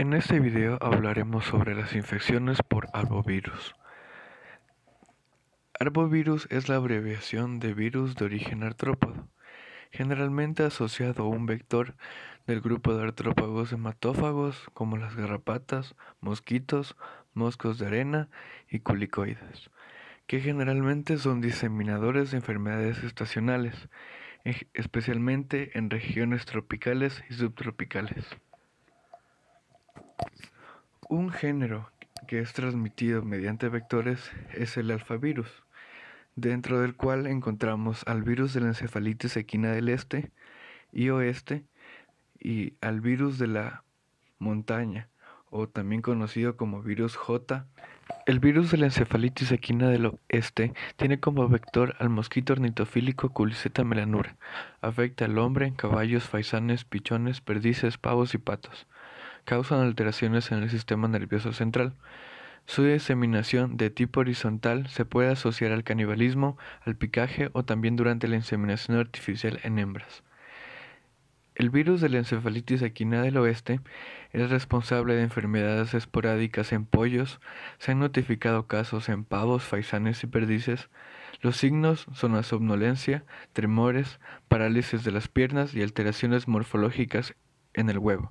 En este video hablaremos sobre las infecciones por arbovirus. Arbovirus es la abreviación de virus de origen artrópodo, generalmente asociado a un vector del grupo de artrópagos hematófagos como las garrapatas, mosquitos, moscos de arena y culicoides, que generalmente son diseminadores de enfermedades estacionales, e-, especialmente en regiones tropicales y subtropicales. Un género que es transmitido mediante vectores es el alfavirus, dentro del cual encontramos al virus de la encefalitis equina del este y oeste y al virus de la montaña, o también conocido como virus J. El virus de la encefalitis equina del oeste tiene como vector al mosquito ornitofílico Culiceta melanura. Afecta al hombre, caballos, faisanes, pichones, perdices, pavos y patos causan alteraciones en el sistema nervioso central. Su diseminación de tipo horizontal se puede asociar al canibalismo, al picaje o también durante la inseminación artificial en hembras. El virus de la encefalitis equina del oeste es responsable de enfermedades esporádicas en pollos, se han notificado casos en pavos, faisanes y perdices. Los signos son la somnolencia, tremores, parálisis de las piernas y alteraciones morfológicas en el huevo.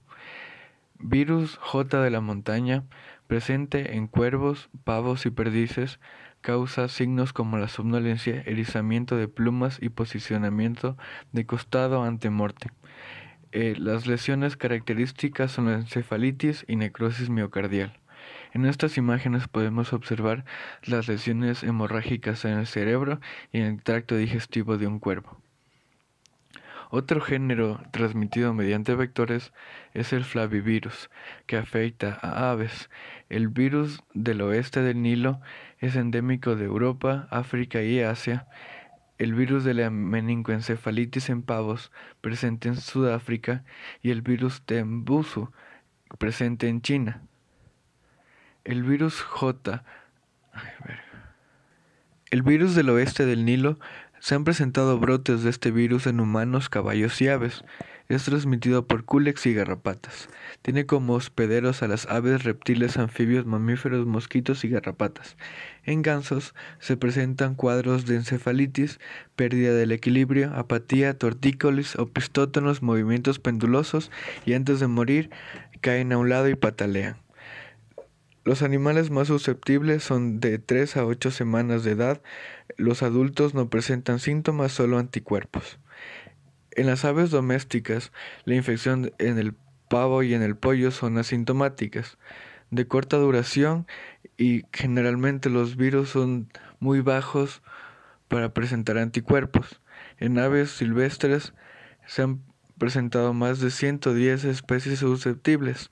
Virus J de la montaña, presente en cuervos, pavos y perdices, causa signos como la somnolencia, erizamiento de plumas y posicionamiento de costado ante muerte. Eh, las lesiones características son la encefalitis y necrosis miocardial. En estas imágenes podemos observar las lesiones hemorrágicas en el cerebro y en el tracto digestivo de un cuervo. Otro género transmitido mediante vectores es el flavivirus, que afecta a aves. El virus del oeste del Nilo es endémico de Europa, África y Asia. El virus de la meningoencefalitis en pavos, presente en Sudáfrica, y el virus Tembusu, presente en China. El virus J. el virus del oeste del Nilo se han presentado brotes de este virus en humanos, caballos y aves. Es transmitido por culex y garrapatas. Tiene como hospederos a las aves, reptiles, anfibios, mamíferos, mosquitos y garrapatas. En gansos se presentan cuadros de encefalitis, pérdida del equilibrio, apatía, tortícolis, opistótonos, movimientos pendulosos y antes de morir caen a un lado y patalean. Los animales más susceptibles son de 3 a 8 semanas de edad, los adultos no presentan síntomas, solo anticuerpos. En las aves domésticas, la infección en el pavo y en el pollo son asintomáticas, de corta duración y generalmente los virus son muy bajos para presentar anticuerpos. En aves silvestres se han presentado más de 110 especies susceptibles,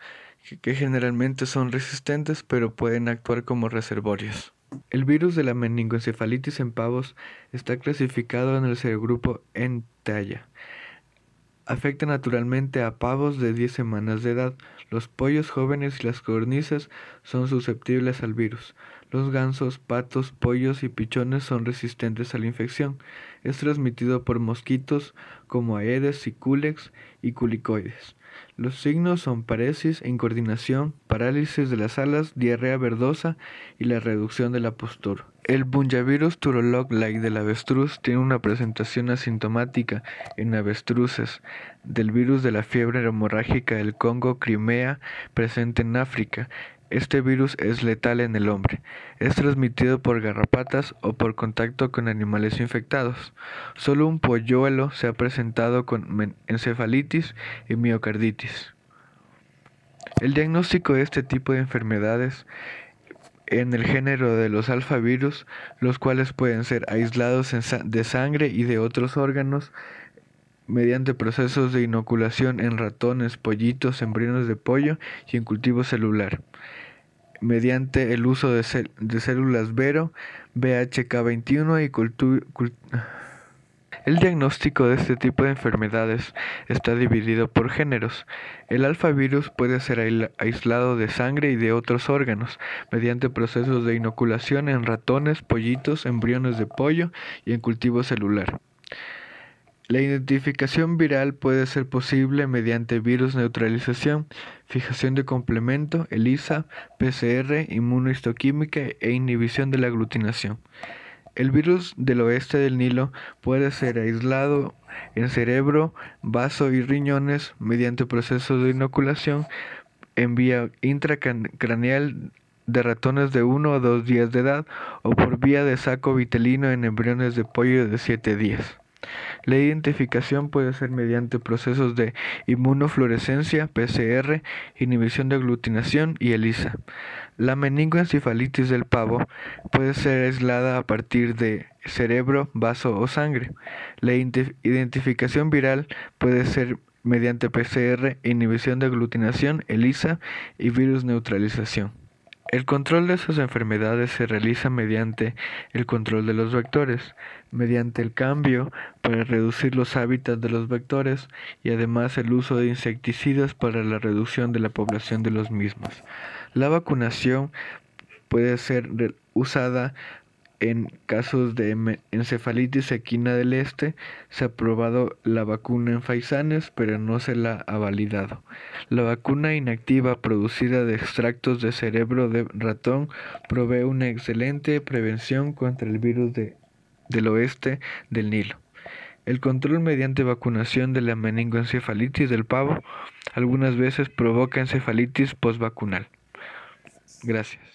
que generalmente son resistentes pero pueden actuar como reservorios. El virus de la meningoencefalitis en pavos está clasificado en el serogrupo en talla Afecta naturalmente a pavos de 10 semanas de edad. Los pollos jóvenes y las cornices son susceptibles al virus. Los gansos, patos, pollos y pichones son resistentes a la infección. Es transmitido por mosquitos como aedes y y culicoides. Los signos son paresis, incoordinación, parálisis de las alas, diarrea verdosa y la reducción de la postura. El bunyavirus turolog-like del avestruz tiene una presentación asintomática en avestruces del virus de la fiebre hemorrágica del Congo Crimea presente en África. Este virus es letal en el hombre. Es transmitido por garrapatas o por contacto con animales infectados. Solo un polluelo se ha presentado con encefalitis y miocarditis. El diagnóstico de este tipo de enfermedades en el género de los alfavirus, los cuales pueden ser aislados de sangre y de otros órganos mediante procesos de inoculación en ratones, pollitos, embriones de pollo y en cultivo celular, mediante el uso de, células Vero, BHK21 y cultivo cult el diagnóstico de este tipo de enfermedades está dividido por géneros. El alfavirus puede ser aislado de sangre y de otros órganos mediante procesos de inoculación en ratones, pollitos, embriones de pollo y en cultivo celular. La identificación viral puede ser posible mediante virus neutralización, fijación de complemento, ELISA, PCR, inmunohistoquímica e inhibición de la aglutinación. El virus del oeste del Nilo puede ser aislado en cerebro, vaso y riñones mediante procesos de inoculación en vía intracraneal de ratones de 1 a 2 días de edad o por vía de saco vitelino en embriones de pollo de 7 días. La identificación puede ser mediante procesos de inmunofluorescencia, PCR, inhibición de aglutinación y ELISA. La meningoencefalitis del pavo puede ser aislada a partir de cerebro, vaso o sangre. La identificación viral puede ser mediante PCR, inhibición de aglutinación, ELISA y virus neutralización. El control de estas enfermedades se realiza mediante el control de los vectores, mediante el cambio para reducir los hábitats de los vectores y además el uso de insecticidas para la reducción de la población de los mismos. La vacunación puede ser usada en casos de encefalitis equina del este. Se ha probado la vacuna en faisanes, pero no se la ha validado. La vacuna inactiva producida de extractos de cerebro de ratón provee una excelente prevención contra el virus del oeste del Nilo. El control mediante vacunación de la meningoencefalitis del pavo algunas veces provoca encefalitis postvacunal. Gracias.